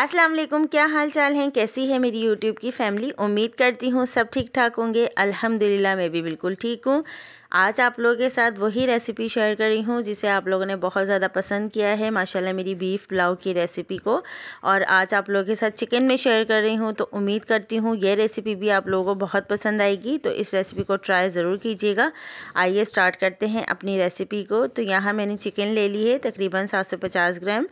असलम क्या हाल चाल हैं कैसी है मेरी यूट्यूब की फ़ैमिली उम्मीद करती हूँ सब ठीक ठाक होंगे अल्हम्दुलिल्लाह मैं भी बिल्कुल ठीक हूँ आज आप लोगों के साथ वही रेसिपी शेयर कर रही हूँ जिसे आप लोगों ने बहुत ज़्यादा पसंद किया है माशाल्लाह मेरी बीफ पुलाव की रेसिपी को और आज आप लोगों के साथ चिकन में शेयर कर रही हूँ तो उम्मीद करती हूँ यह रेसिपी भी आप लोगों को बहुत पसंद आएगी तो इस रेसिपी को ट्राई ज़रूर कीजिएगा आइए स्टार्ट करते हैं अपनी रेसिपी को तो यहाँ मैंने चिकन ले ली है तकरीबन सात ग्राम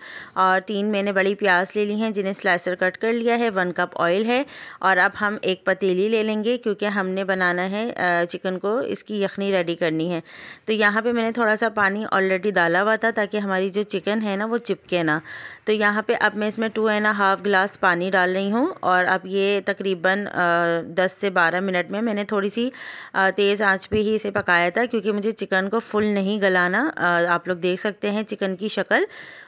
और तीन मैंने बड़ी प्याज ले ली हैं जिन्हें स्लाइसर कट कर लिया है वन कप ऑयल है और अब हम एक पतीली ले लेंगे क्योंकि हमने बनाना है चिकन को इसकी यखनी रेडी करनी है तो यहाँ पे मैंने थोड़ा सा पानी ऑलरेडी डाला हुआ था ताकि हमारी जो चिकन है ना वो चिपके ना तो यहाँ पे अब मैं इसमें टू एंड हाफ़ गिलास पानी डाल रही हूँ और अब ये तकरीबन दस से बारह मिनट में मैंने थोड़ी सी तेज़ आँच पर ही इसे पकाया था क्योंकि मुझे चिकन को फुल नहीं गलाना आप लोग देख सकते हैं चिकन की शक्ल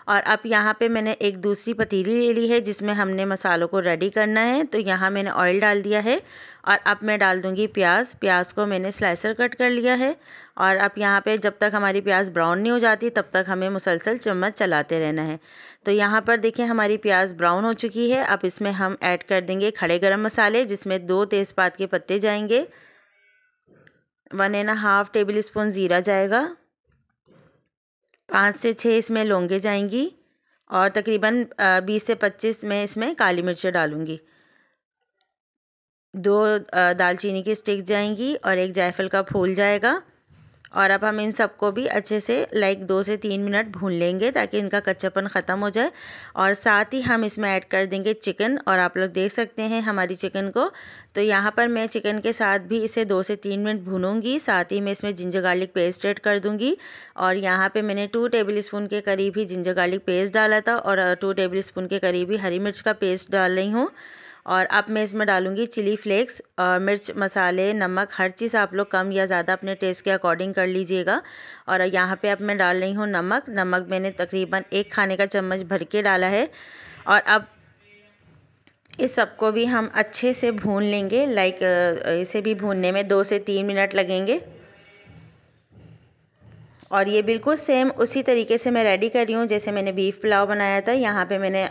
और अब यहाँ पर मैंने एक दूसरी पतीली ले ली है जिसमें हमने मसालों को रेडी करना है तो यहाँ मैंने ऑयल डाल दिया है और अब मैं डाल दूँगी प्याज प्याज को मैंने स्लाइसर कट कर लिया है है और अब यहाँ पे जब तक हमारी प्याज ब्राउन नहीं हो जाती तब तक हमें मुसलसल चम्मच चलाते रहना है तो यहाँ पर देखें हमारी प्याज ब्राउन हो चुकी है अब इसमें हम ऐड कर देंगे खड़े गरम मसाले जिसमें दो तेज़पात के पत्ते जाएंगे one and half table spoon ज़ीरा जाएगा पाँच से छः इसमें लौंगे जाएंगी और तकरीबन बीस से पच्चीस में इसमें काली मिर्चें डालूँगी दो दालचीनी की स्टिक जाएंगी और एक जायफल का फूल जाएगा और अब हम इन सबको भी अच्छे से लाइक दो से तीन मिनट भून लेंगे ताकि इनका कच्चापन ख़त्म हो जाए और साथ ही हम इसमें ऐड कर देंगे चिकन और आप लोग देख सकते हैं हमारी चिकन को तो यहाँ पर मैं चिकन के साथ भी इसे दो से तीन मिनट भूनूंगी साथ ही मैं इसमें जिंजर गार्लिक पेस्ट ऐड कर दूँगी और यहाँ पर मैंने टू टेबल स्पून के करीब ही जिंजर गार्लिक पेस्ट डाला था और टू टेबल स्पून के करीब ही हरी मिर्च का पेस्ट डाल रही हूँ और अब मैं इसमें डालूँगी चिली फ्लेक्स और मिर्च मसाले नमक हर चीज़ आप लोग कम या ज़्यादा अपने टेस्ट के अकॉर्डिंग कर लीजिएगा और यहाँ पे अब मैं डाल रही हूँ नमक नमक मैंने तकरीबन एक खाने का चम्मच भर के डाला है और अब इस सबको भी हम अच्छे से भून लेंगे लाइक इसे भी भूनने में दो से तीन मिनट लगेंगे और ये बिल्कुल सेम उसी तरीके से मैं रेडी कर रही हूँ जैसे मैंने बीफ पुलाव बनाया था यहाँ पे मैंने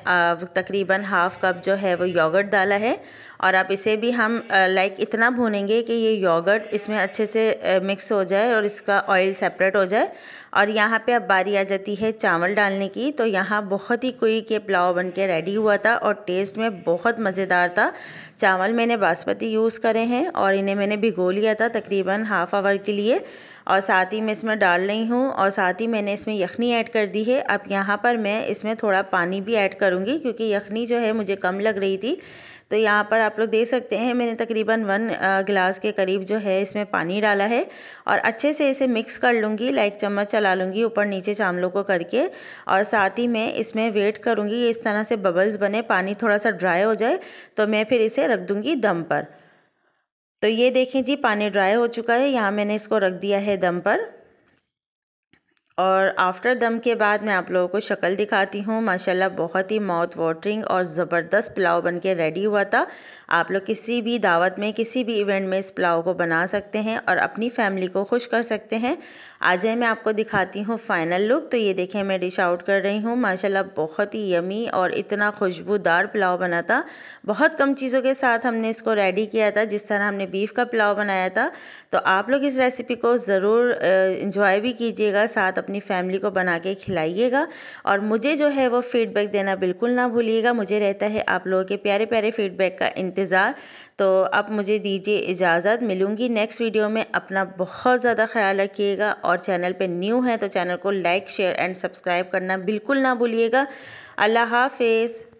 तकरीबन हाफ़ कप जो है वो योगर्ट डाला है और आप इसे भी हम लाइक इतना भूनेंगे कि ये योगर्ट इसमें अच्छे से मिक्स हो जाए और इसका ऑयल सेपरेट हो जाए और यहाँ पे अब बारी आ जाती है चावल डालने की तो यहाँ बहुत ही क्विक ये पुलाव बन के रेडी हुआ था और टेस्ट में बहुत मज़ेदार था चावल मैंने बासमती यूज़ करे हैं और इन्हें मैंने भिगो लिया था तकरीबन हाफ़ आवर के लिए और साथ ही मैं इसमें डाल रही हूँ और साथ ही मैंने इसमें यखनी ऐड कर दी है अब यहाँ पर मैं इसमें थोड़ा पानी भी ऐड करूँगी क्योंकि यखनी जो है मुझे कम लग रही थी तो यहाँ पर आप लोग देख सकते हैं मैंने तकरीबन वन गिलास के करीब जो है इसमें पानी डाला है और अच्छे से इसे मिक्स कर लूँगी लाइक चम्मच चला लूँगी ऊपर नीचे चावलों को करके और साथ ही मैं इसमें वेट करूँगी इस तरह से बबल्स बने पानी थोड़ा सा ड्राई हो जाए तो मैं फिर इसे रख दूँगी दम पर तो ये देखें जी पानी ड्राई हो चुका है यहाँ मैंने इसको रख दिया है दम पर और आफ्टर दम के बाद मैं आप लोगों को शक्ल दिखाती हूँ माशाल्लाह बहुत ही माउथ वाटरिंग और ज़बरदस्त पुलाव बन के रेडी हुआ था आप लोग किसी भी दावत में किसी भी इवेंट में इस पुलाव को बना सकते हैं और अपनी फैमिली को खुश कर सकते हैं आज मैं आपको दिखाती हूँ फाइनल लुक तो ये देखें मैं डिश आउट कर रही हूँ माशाला बहुत ही यमी और इतना खुशबूदार पुलाव बना था बहुत कम चीज़ों के साथ हमने इसको रेडी किया था जिस तरह हमने बीफ का पुलाव बनाया था तो आप लोग इस रेसिपी को ज़रूर इन्जॉय भी कीजिएगा साथ अपनी फैमिली को बना के खिलाइएगा और मुझे जो है वो फीडबैक देना बिल्कुल ना भूलिएगा मुझे रहता है आप लोगों के प्यारे प्यारे फीडबैक का इंतज़ार तो आप मुझे दीजिए इजाज़त मिलूँगी नेक्स्ट वीडियो में अपना बहुत ज़्यादा ख्याल रखिएगा और चैनल पर न्यू है तो चैनल को लाइक शेयर एंड सब्सक्राइब करना बिल्कुल ना भूलिएगा अल्लाह हाफिज़